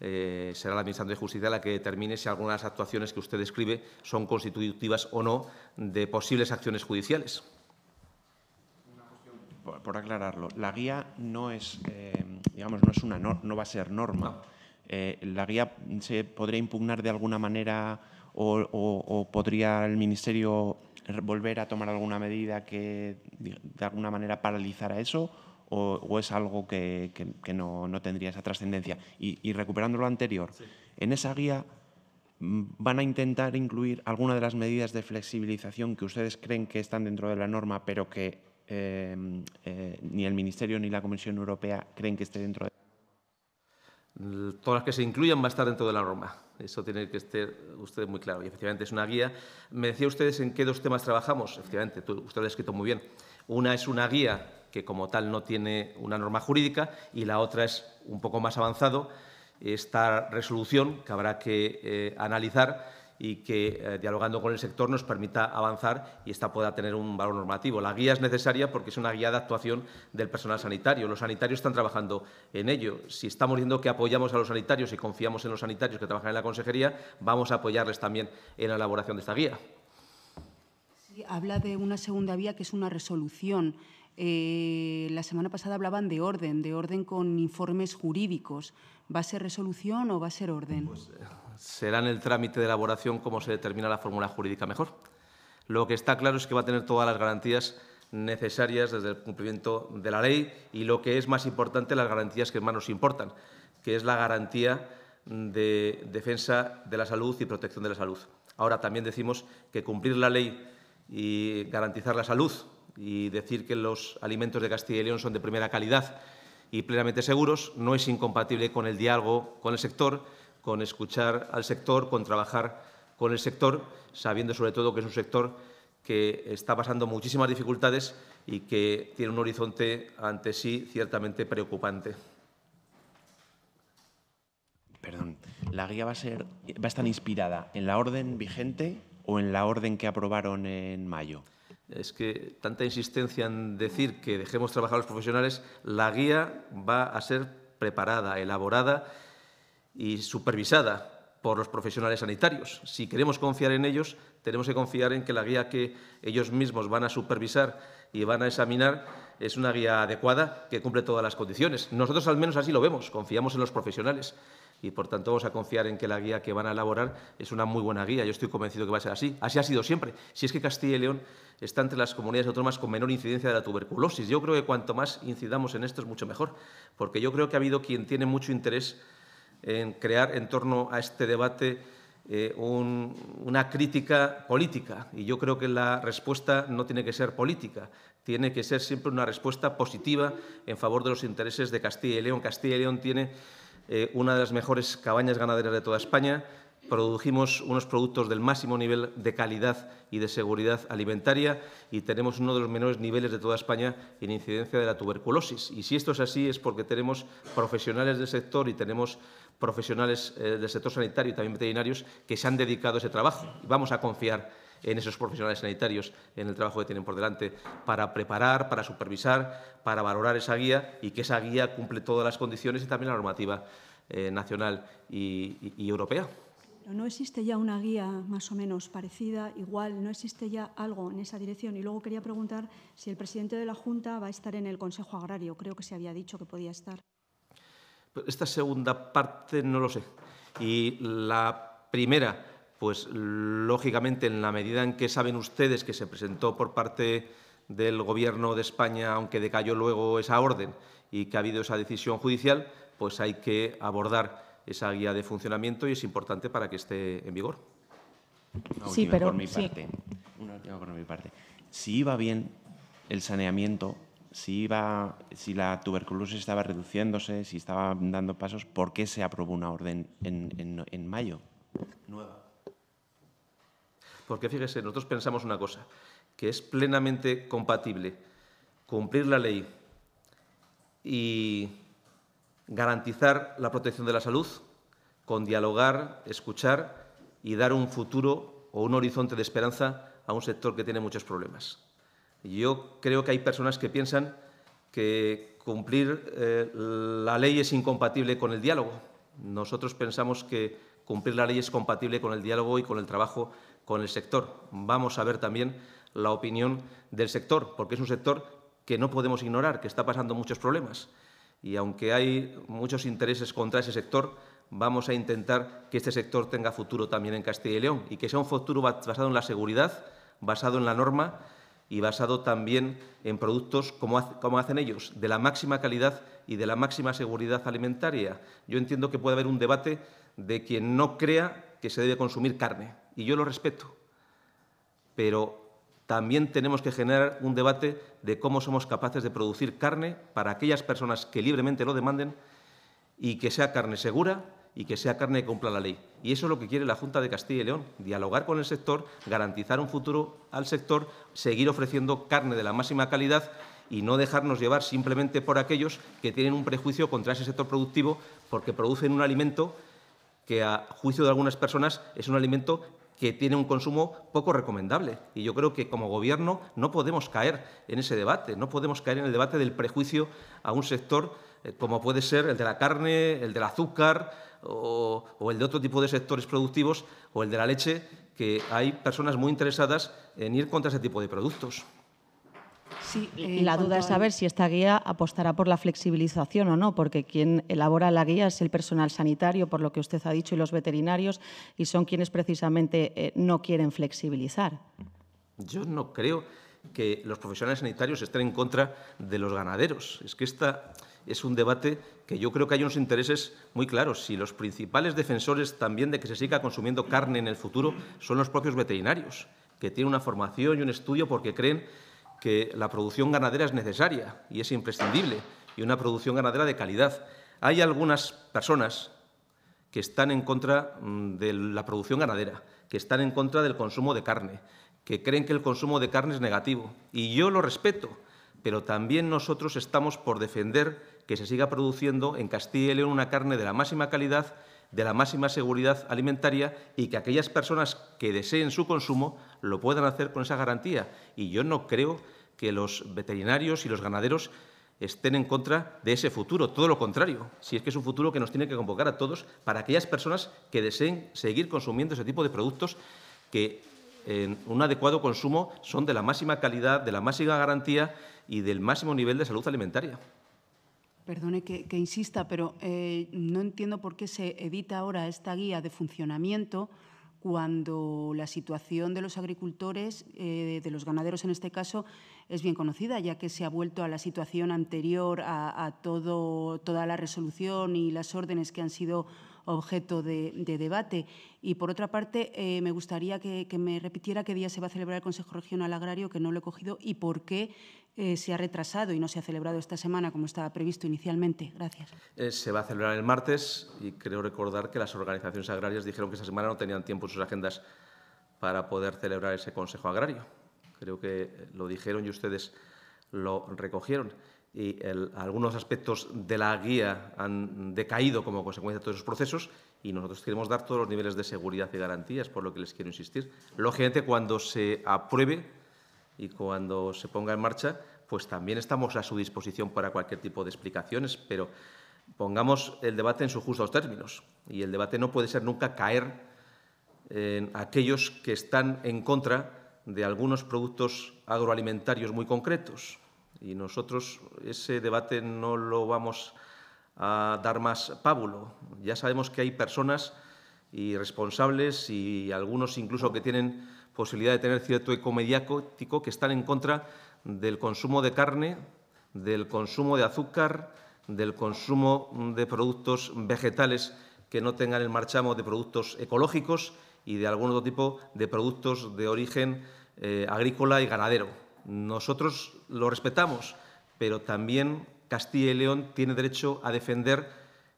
eh, será la Administración de Justicia la que determine si algunas actuaciones que usted describe son constitutivas o no de posibles acciones judiciales. por, aclararlo, la guía no es, digamos, no es una no, va a ser norma. la guía se podría impugnar de alguna manera o, podría el Ministerio volver a tomar alguna medida que de alguna manera paralizara eso o, es algo que, no, tendría esa trascendencia. Y, recuperando lo anterior, en esa guía mm, van a intentar incluir alguna de las medidas de flexibilización que ustedes creen que están dentro de la norma, pero que eh, eh, ni el Ministerio ni la Comisión Europea creen que esté dentro de la norma todas las que se incluyan van a estar dentro de la norma. Eso tiene que estar usted muy claro. Y efectivamente es una guía. Me decía ustedes en qué dos temas trabajamos. Efectivamente, usted lo ha escrito muy bien. Una es una guía que como tal no tiene una norma jurídica y la otra es un poco más avanzado. Esta resolución que habrá que eh, analizar y que, eh, dialogando con el sector, nos permita avanzar y esta pueda tener un valor normativo. La guía es necesaria porque es una guía de actuación del personal sanitario. Los sanitarios están trabajando en ello. Si estamos viendo que apoyamos a los sanitarios y confiamos en los sanitarios que trabajan en la consejería, vamos a apoyarles también en la elaboración de esta guía. habla de una segunda vía que es una resolución. Eh, la semana pasada hablaban de orden, de orden con informes jurídicos. ¿Va a ser resolución o va a ser orden? Pues, eh, será en el trámite de elaboración como se determina la fórmula jurídica mejor. Lo que está claro es que va a tener todas las garantías necesarias desde el cumplimiento de la ley y lo que es más importante, las garantías que más nos importan, que es la garantía de defensa de la salud y protección de la salud. Ahora también decimos que cumplir la ley y garantizar la salud y decir que los alimentos de Castilla y León son de primera calidad y plenamente seguros no es incompatible con el diálogo con el sector con escuchar al sector, con trabajar con el sector, sabiendo sobre todo que es un sector que está pasando muchísimas dificultades y que tiene un horizonte ante sí ciertamente preocupante. Perdón, ¿la guía va a, ser, va a estar inspirada en la orden vigente o en la orden que aprobaron en mayo? es que tanta insistencia en decir que dejemos trabajar a los profesionales, la guía va a ser preparada, elaborada y supervisada por los profesionales sanitarios. Si queremos confiar en ellos, tenemos que confiar en que la guía que ellos mismos van a supervisar y van a examinar es una guía adecuada que cumple todas las condiciones. Nosotros al menos así lo vemos, confiamos en los profesionales y por tanto vamos a confiar en que la guía que van a elaborar es una muy buena guía. Yo estoy convencido que va a ser así. Así ha sido siempre. Si es que Castilla y León está entre las comunidades autónomas con menor incidencia de la tuberculosis, yo creo que cuanto más incidamos en esto es mucho mejor, porque yo creo que ha habido quien tiene mucho interés en crear en torno a este debate eh, una crítica política. Y yo creo que la respuesta no tiene que ser política, tiene que ser siempre una respuesta positiva en favor de los intereses de Castilla y León. Castilla y León tiene eh, una de las mejores cabañas ganaderas de toda España produjimos unos productos del máximo nivel de calidad y de seguridad alimentaria y tenemos uno de los menores niveles de toda España en incidencia de la tuberculosis. Y si esto es así es porque tenemos profesionales del sector y tenemos profesionales eh, del sector sanitario y también veterinarios que se han dedicado a ese trabajo. Vamos a confiar en esos profesionales sanitarios, en el trabajo que tienen por delante, para preparar, para supervisar, para valorar esa guía y que esa guía cumple todas las condiciones y también la normativa eh, nacional y europea no existe ya una guía más o menos parecida, igual, no existe ya algo en esa dirección. Y luego quería preguntar si el presidente de la Junta va a estar en el Consejo Agrario. Creo que se había dicho que podía estar. Pues esta segunda parte no lo sé. Y la primera, pues lógicamente en la medida en que saben ustedes que se presentó por parte del Gobierno de España, aunque decayó luego esa orden y que ha habido esa decisión judicial, pues hay que abordar esa guía de funcionamiento y es importante para que esté en vigor. sí, pero sí. Una última por mi parte. Si iba bien el saneamiento, si iba, si la tuberculosis estaba reduciéndose, si estaba dando pasos, ¿por qué se aprobó una orden en, en mayo nueva? Porque fíjese, nosotros pensamos una cosa, que es plenamente compatible cumplir la ley y garantizar la protección de la salud con dialogar, escuchar y dar un futuro o un horizonte de esperanza a un sector que tiene muchos problemas. Yo creo que hay personas que piensan que cumplir eh, la ley es incompatible con el diálogo. Nosotros pensamos que cumplir la ley es compatible con el diálogo y con el trabajo con el sector. Vamos a ver también la opinión del sector, porque es un sector que no podemos ignorar, que está pasando muchos problemas y aunque hay muchos intereses contra ese sector, vamos a intentar que este sector tenga futuro también en Castilla y León y que sea un futuro basado en la seguridad, basado en la norma y basado también en productos como, hacen ellos, de la máxima calidad y de la máxima seguridad alimentaria. Yo entiendo que puede haber un debate de quien no crea que se debe consumir carne, y yo lo respeto, pero también tenemos que generar un debate de cómo somos capaces de producir carne para aquellas personas que libremente lo demanden y que sea carne segura y que sea carne que cumpla la ley. Y eso es lo que quiere la Junta de Castilla y León, dialogar con el sector, garantizar un futuro al sector, seguir ofreciendo carne de la máxima calidad y no dejarnos llevar simplemente por aquellos que tienen un prejuicio contra ese sector productivo porque producen un alimento que a juicio de algunas personas es un alimento que tiene un consumo poco recomendable. Y yo creo que como Gobierno no podemos caer en ese debate, no podemos caer en el debate del prejuicio a un sector eh, como puede ser el de la carne, el del azúcar o, o el de otro tipo de sectores productivos o el de la leche, que hay personas muy interesadas en ir contra ese tipo de productos. Sí, la duda es saber si esta guía apostará por la flexibilización o no, porque quien elabora la guía es el personal sanitario, por lo que usted ha dicho, y los veterinarios, y son quienes precisamente eh, no quieren flexibilizar. Yo no creo que los profesionales sanitarios estén en contra de los ganaderos. Es que esta es un debate que yo creo que hay unos intereses muy claros. Si los principales defensores también de que se siga consumiendo carne en el futuro son los propios veterinarios, que tienen una formación y un estudio porque creen que la producción ganadera es necesaria y es imprescindible, y una producción ganadera de calidad. Hay algunas personas que están en contra mm, de la producción ganadera, que están en contra del consumo de carne, que creen que el consumo de carne es negativo. Y yo lo respeto, pero también nosotros estamos por defender que se siga produciendo en Castilla y León una carne de la máxima calidad, de la máxima seguridad alimentaria y que aquellas personas que deseen su consumo lo puedan hacer con esa garantía. Y yo no creo que los veterinarios y los ganaderos estén en contra de ese futuro, todo lo contrario, si es que es un futuro que nos tiene que convocar a todos para aquellas personas que deseen seguir consumiendo ese tipo de productos que en un adecuado consumo son de la máxima calidad, de la máxima garantía y del máximo nivel de salud alimentaria. Perdone que, insista, pero eh, no entiendo por qué se edita ahora esta guía de funcionamiento cuando la situación de los agricultores, eh, de los ganaderos en este caso, es bien conocida, ya que se ha vuelto a la situación anterior a, todo, toda la resolución y las órdenes que han sido objeto de, debate. Y por otra parte, eh, me gustaría que, que, me repitiera qué día se va a celebrar el Consejo Regional Agrario, que no lo he cogido, y por qué eh, se ha retrasado y no se ha celebrado esta semana como estaba previsto inicialmente? Gracias. Eh, se va a celebrar el martes y creo recordar que las organizaciones agrarias dijeron que esa semana no tenían tiempo en sus agendas para poder celebrar ese Consejo Agrario. Creo que eh, lo dijeron y ustedes lo recogieron. Y algunos aspectos de la guía han decaído como consecuencia de todos esos procesos y nosotros queremos dar todos los niveles de seguridad y garantías, por lo que les quiero insistir. Lógicamente, cuando se apruebe y cuando se ponga en marcha, pues también estamos a su disposición para cualquier tipo de explicaciones, pero pongamos el debate en sus justos términos. Y el debate no puede ser nunca caer en aquellos que están en contra de algunos productos agroalimentarios muy concretos. Y nosotros ese debate no lo vamos a dar más pábulo. Ya sabemos que hay personas y responsables y algunos incluso que tienen posibilidad de tener cierto eco mediático que están en contra del consumo de carne, del consumo de azúcar, del consumo de productos vegetales que no tengan el marchamo de productos ecológicos y de algún otro tipo de productos de origen eh, agrícola y ganadero. Nosotros lo respetamos, pero también Castilla y León tiene derecho a defender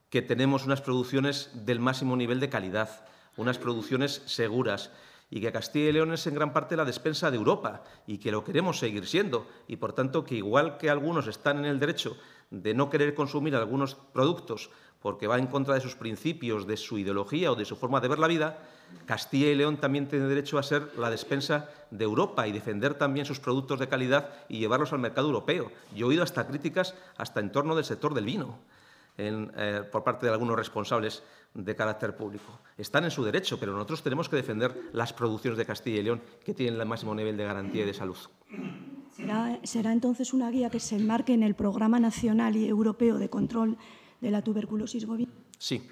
que tenemos unas producciones del máximo nivel de calidad, unas producciones seguras y que Castilla y León es en gran parte la despensa de Europa y que lo queremos seguir siendo y por tanto que igual que algunos están en el derecho de no querer consumir algunos productos porque va en contra de sus principios, de su ideología o de su forma de ver la vida, Castilla y León también tiene derecho a ser la despensa de Europa y defender también sus productos de calidad y llevarlos al mercado europeo. Yo he oído hasta críticas hasta en torno del sector del vino eh, por parte de algunos responsables de carácter público. Están en su derecho, pero nosotros tenemos que defender las producciones de Castilla y León que tienen el máximo nivel de garantía y de salud. ¿Será, entonces una guía que se enmarque en el Programa Nacional y Europeo de Control de la Tuberculosis Bovina? Sí.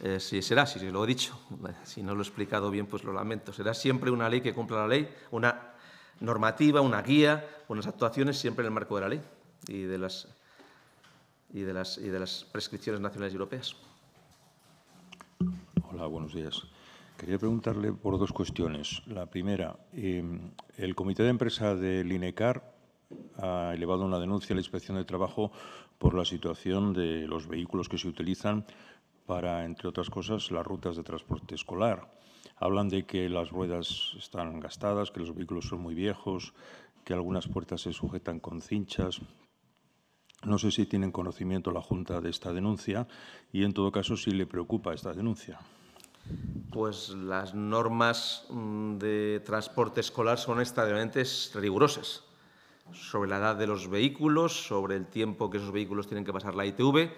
Eh, sí, será, si sí, lo he dicho. Si no lo he explicado bien, pues lo lamento. Será siempre una ley que cumpla la ley, una normativa, una guía, unas actuaciones siempre en el marco de la ley y de las, y de las, y de las prescripciones nacionales y europeas. Hola, buenos días. Quería preguntarle por dos cuestiones. La primera, em, el comité de empresa de Linecar ha elevado una denuncia a la Inspección de Trabajo por la situación de los vehículos que se utilizan para, entre otras cosas, las rutas de transporte escolar. Hablan de que las ruedas están gastadas, que los vehículos son muy viejos, que algunas puertas se sujetan con cinchas, no sé si tienen conocimiento la Junta de esta denuncia y, en todo caso, si le preocupa esta denuncia. Pues las normas mm, de transporte escolar son extremadamente rigurosas sobre la edad de los vehículos, sobre el tiempo que esos vehículos tienen que pasar la ITV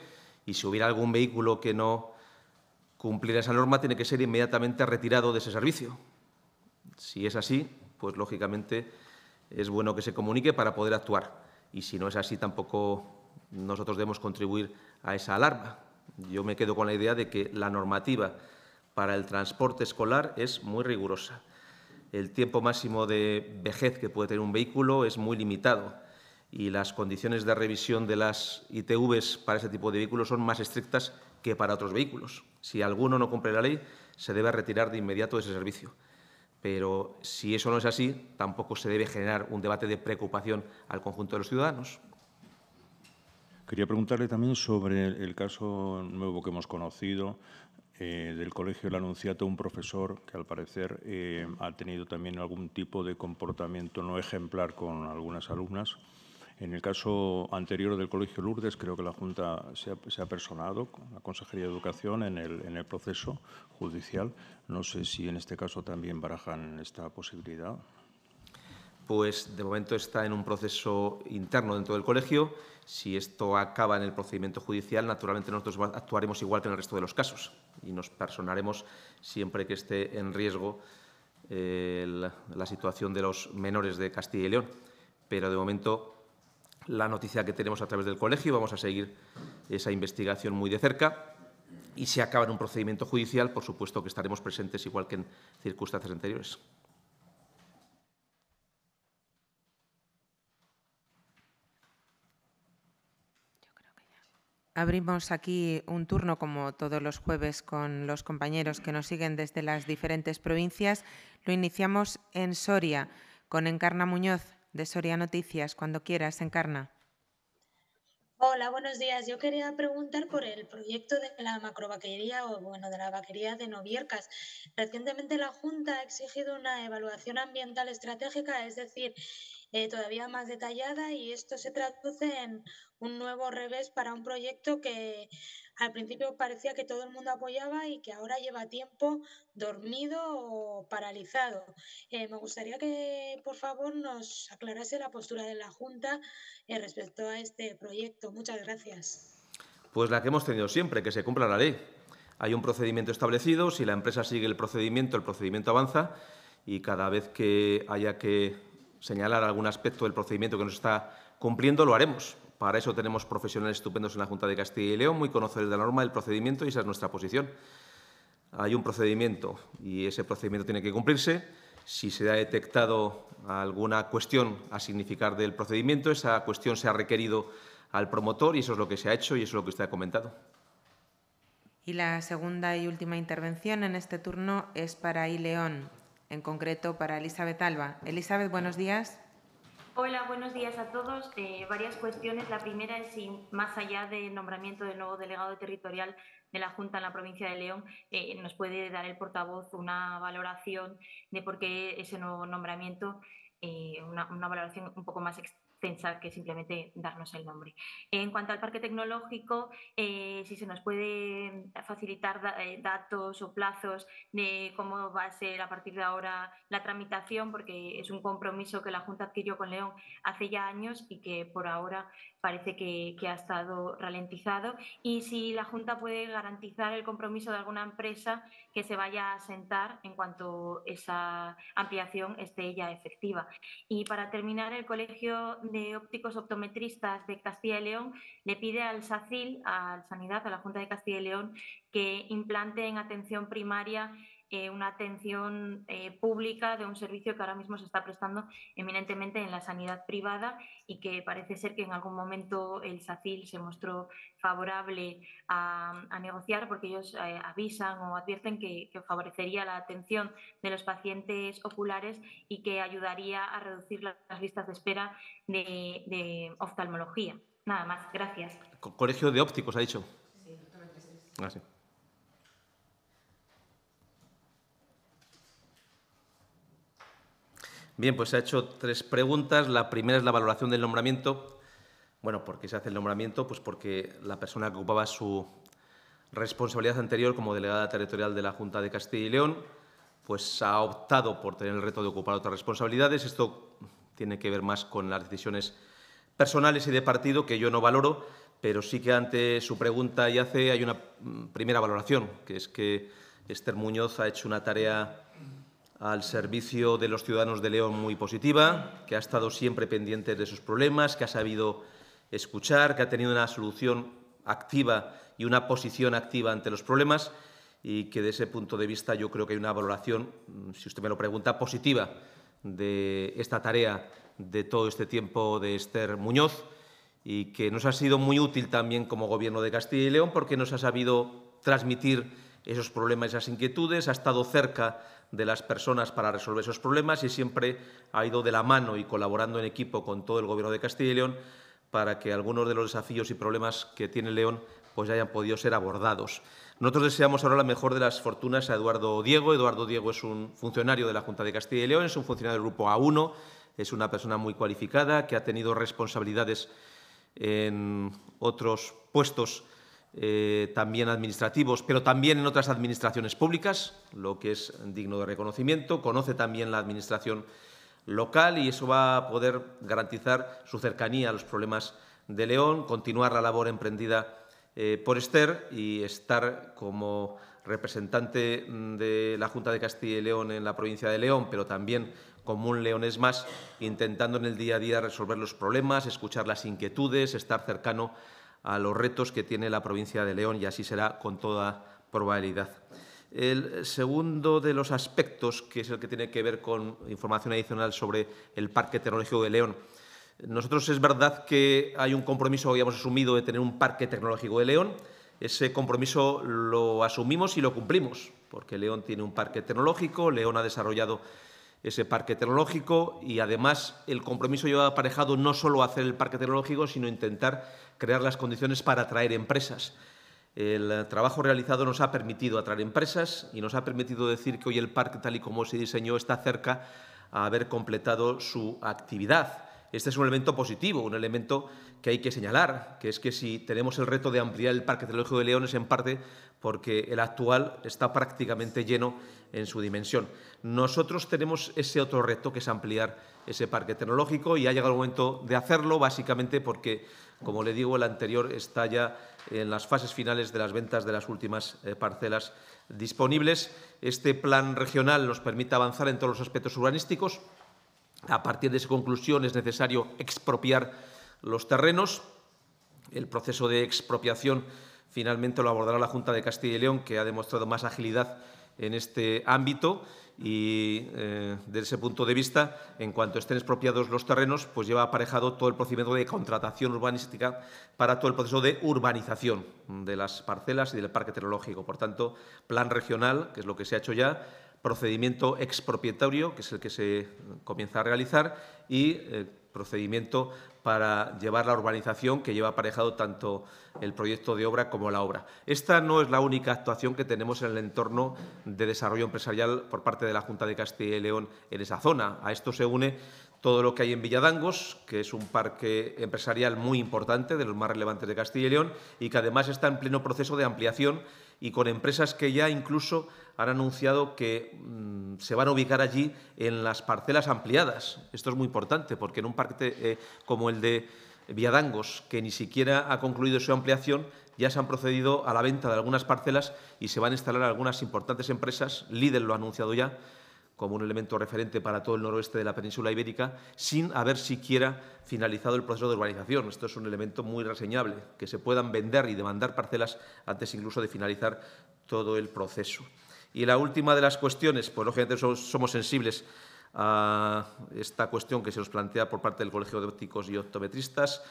y si hubiera algún vehículo que no cumpliera esa norma tiene que ser inmediatamente retirado de ese servicio. Si es así, pues lógicamente es bueno que se comunique para poder actuar y si no es así tampoco nosotros debemos contribuir a esa alarma. Yo me quedo con la idea de que la normativa para el transporte escolar es muy rigurosa. El tiempo máximo de vejez que puede tener un vehículo es muy limitado y las condiciones de revisión de las ITVs para ese tipo de vehículos son más estrictas que para otros vehículos. Si alguno no cumple la ley, se debe retirar de inmediato de ese servicio. Pero si eso no es así, tampoco se debe generar un debate de preocupación al conjunto de los ciudadanos. Quería preguntarle también sobre el caso nuevo que hemos conocido eh, del Colegio el Anunciato, un profesor que al parecer eh, ha tenido también algún tipo de comportamiento no ejemplar con algunas alumnas. En el caso anterior del Colegio Lourdes, creo que la Junta se ha, personado con personado, la Consejería de Educación, en el, en el, proceso judicial. No sé si en este caso también barajan esta posibilidad pues de momento está en un proceso interno dentro del colegio. Si esto acaba en el procedimiento judicial, naturalmente nosotros actuaremos igual que en el resto de los casos y nos personaremos siempre que esté en riesgo eh, la, situación de los menores de Castilla y León. Pero de momento la noticia que tenemos a través del colegio, vamos a seguir esa investigación muy de cerca y si acaba en un procedimiento judicial, por supuesto que estaremos presentes igual que en circunstancias anteriores. Abrimos aquí un turno, como todos los jueves, con los compañeros que nos siguen desde las diferentes provincias. Lo iniciamos en Soria, con Encarna Muñoz, de Soria Noticias. Cuando quieras, Encarna. Hola, buenos días. Yo quería preguntar por el proyecto de la macrobaquería, o bueno, de la vaquería de Noviercas. Recientemente la Junta ha exigido una evaluación ambiental estratégica, es decir, eh, todavía más detallada y esto se traduce en un nuevo revés para un proyecto que al principio parecía que todo el mundo apoyaba y que ahora lleva tiempo dormido o paralizado. Eh, me gustaría que, por favor, nos aclarase la postura de la Junta eh, respecto a este proyecto. Muchas gracias. Pues la que hemos tenido siempre, que se cumpla la ley. Hay un procedimiento establecido, si la empresa sigue el procedimiento, el procedimiento avanza y cada vez que haya que señalar algún aspecto del procedimiento que nos está cumpliendo, lo haremos. Para eso tenemos profesionales estupendos en la Junta de Castilla y León, muy conocedores de la norma, del procedimiento, y esa es nuestra posición. Hay un procedimiento y ese procedimiento tiene que cumplirse. Si se ha detectado alguna cuestión a significar del procedimiento, esa cuestión se ha requerido al promotor y eso es lo que se ha hecho y eso es lo que usted ha comentado. Y la segunda y última intervención en este turno es para León en concreto para Elizabeth Alba. Elizabeth, buenos días. Hola, buenos días a todos. varias cuestiones. La primera es si, más allá del nombramiento del nuevo delegado territorial de la Junta en la provincia de León, eh, nos puede dar el portavoz una valoración de por qué ese nuevo nombramiento, eh, una, una, valoración un poco más pensar que simplemente darnos el nombre. En cuanto al parque tecnológico, eh, si se nos puede facilitar eh, datos o plazos de cómo va a ser a partir de ahora la tramitación, porque es un compromiso que la Junta adquirió con León hace ya años y que por ahora parece que, ha estado ralentizado y si la Junta puede garantizar el compromiso de alguna empresa que se vaya a sentar en cuanto esa ampliación esté ya efectiva. Y para terminar, el Colegio de Ópticos Optometristas de Castilla y León le pide al SACIL, al Sanidad, a la Junta de Castilla y León, que implante en atención primaria eh, una atención eh, pública de un servicio que ahora mismo se está prestando eminentemente en la sanidad privada y que parece ser que en algún momento el SACIL se mostró favorable a, negociar porque ellos eh, avisan o advierten que, favorecería la atención de los pacientes oculares y que ayudaría a reducir las, listas de espera de, oftalmología. Nada más, gracias. Colegio de ópticos, ha dicho. Sí, sí. Ah, Bien, pues se ha hecho tres preguntas. La primera es la valoración del nombramiento. Bueno, ¿por qué se hace el nombramiento? Pues porque la persona que ocupaba su responsabilidad anterior como delegada territorial de la Junta de Castilla y León, pues ha optado por tener el reto de ocupar otras responsabilidades. Esto tiene que ver más con las decisiones personales y de partido que yo no valoro, pero sí que ante su pregunta y hace hay una primera valoración, que es que Esther Muñoz ha hecho una tarea al servicio de los ciudadanos de León muy positiva, que ha estado siempre pendiente de sus problemas, que ha sabido escuchar, que ha tenido una solución activa y una posición activa ante los problemas y que de ese punto de vista yo creo que hay una valoración, mm, si usted me lo pregunta, positiva de esta tarea de todo este tiempo de Esther Muñoz y que nos ha sido muy útil también como Gobierno de Castilla y León porque nos ha sabido transmitir esos problemas, esas inquietudes, ha estado cerca de las personas para resolver esos problemas y siempre ha ido de la mano y colaborando en equipo con todo el Gobierno de Castilla y León para que algunos de los desafíos y problemas que tiene León pues hayan podido ser abordados. Nosotros deseamos ahora la mejor de las fortunas a Eduardo Diego. Eduardo Diego es un funcionario de la Junta de Castilla y León, es un funcionario del Grupo A1, es una persona muy cualificada que ha tenido responsabilidades en otros puestos eh, también administrativos, pero también en otras administraciones públicas, lo que es digno de reconocimiento. Conoce también la administración local y eso va a poder garantizar su cercanía a los problemas de León, continuar la labor emprendida eh, por Esther y estar como representante mm, de la Junta de Castilla y León en la provincia de León, pero también como un leones más, intentando en el día a día resolver los problemas, escuchar las inquietudes, estar cercano a los retos que tiene la provincia de León y así será con toda probabilidad. El segundo de los aspectos, que es el que tiene que ver con información adicional sobre el Parque Tecnológico de León. Nosotros es verdad que hay un compromiso que habíamos asumido de tener un Parque Tecnológico de León. Ese compromiso lo asumimos y lo cumplimos, porque León tiene un parque tecnológico, León ha desarrollado ese parque tecnológico y además el compromiso lleva aparejado no solo hacer el parque tecnológico, sino intentar crear las condiciones para atraer empresas. El trabajo realizado nos ha permitido atraer empresas y nos ha permitido decir que hoy el parque tal y como se diseñó está cerca a haber completado su actividad. Este es un elemento positivo, un elemento que hay que señalar, que es que si tenemos el reto de ampliar el Parque Tecnológico de Leones, en parte porque el actual está prácticamente lleno en su dimensión. Nosotros tenemos ese otro reto que es ampliar ese parque tecnológico y ha llegado el momento de hacerlo, básicamente porque, como le digo, el anterior está ya en las fases finales de las ventas de las últimas eh, parcelas disponibles. Este plan regional nos permite avanzar en todos los aspectos urbanísticos. A partir de esa conclusión es necesario expropiar los terrenos. El proceso de expropiación Finalmente lo abordará la Junta de Castilla y León, que ha demostrado más agilidad en este ámbito y eh, desde ese punto de vista, en cuanto estén expropiados los terrenos, pues lleva aparejado todo el procedimiento de contratación urbanística para todo el proceso de urbanización de las parcelas y del parque tecnológico. Por tanto, plan regional, que es lo que se ha hecho ya, procedimiento expropietario, que es el que se comienza a realizar, y eh, procedimiento para llevar la urbanización que lleva aparejado tanto el proyecto de obra como la obra. Esta no es la única actuación que tenemos en el entorno de desarrollo empresarial por parte de la Junta de Castilla y León en esa zona. A esto se une todo lo que hay en Villadangos, que es un parque empresarial muy importante, de los más relevantes de Castilla y León, y que además está en pleno proceso de ampliación y con empresas que ya incluso han anunciado que mm, se van a ubicar allí en las parcelas ampliadas. Esto es muy importante porque en un parque eh, como el de Viadangos, que ni siquiera ha concluido su ampliación, ya se han procedido a la venta de algunas parcelas y se van a instalar algunas importantes empresas, Lidl lo ha anunciado ya, como un elemento referente para todo el noroeste de la península ibérica, sin haber siquiera finalizado el proceso de urbanización. Esto es un elemento muy reseñable, que se puedan vender y demandar parcelas antes incluso de finalizar todo el proceso. Y la última de las cuestiones, pues lógicamente somos, sensibles a esta cuestión que se nos plantea por parte del Colegio de Ópticos y Optometristas.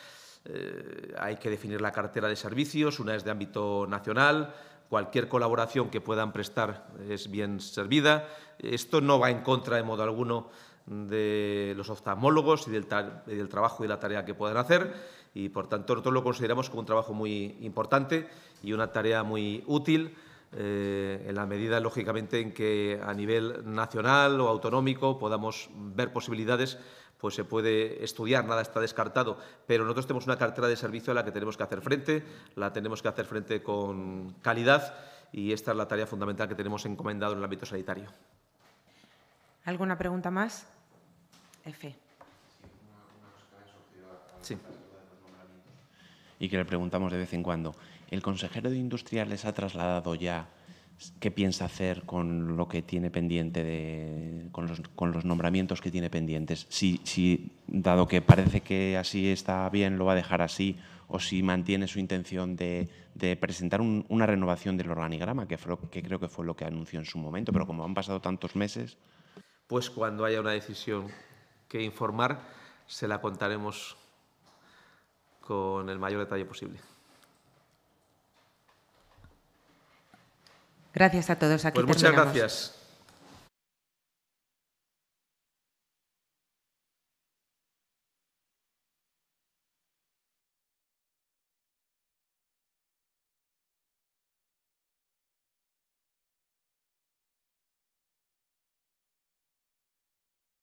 Eh, hay que definir la cartera de servicios, una es de ámbito nacional, cualquier colaboración que puedan prestar es bien servida. Esto no va en contra de modo alguno de los oftalmólogos y del, y del, trabajo y la tarea que puedan hacer y, por tanto, nosotros lo consideramos como un trabajo muy importante y una tarea muy útil eh, en la medida, lógicamente, en que a nivel nacional o autonómico podamos ver posibilidades pues se puede estudiar, nada está descartado. Pero nosotros tenemos una cartera de servicio a la que tenemos que hacer frente, la tenemos que hacer frente con calidad y esta es la tarea fundamental que tenemos encomendado en el ámbito sanitario. ¿Alguna pregunta más? Efe. Sí. Y que le preguntamos de vez en cuando. ¿El consejero de Industria les ha trasladado ya qué piensa hacer con lo que tiene pendiente, de, con, los, con los nombramientos que tiene pendientes? Si, si, dado que parece que así está bien, lo va a dejar así, o si mantiene su intención de, presentar una renovación del organigrama, que, que creo que fue lo que anunció en su momento, pero como han pasado tantos meses... Pues cuando haya una decisión que informar, se la contaremos con el mayor detalle posible. Gracias a todos. Aquí pues muchas gracias.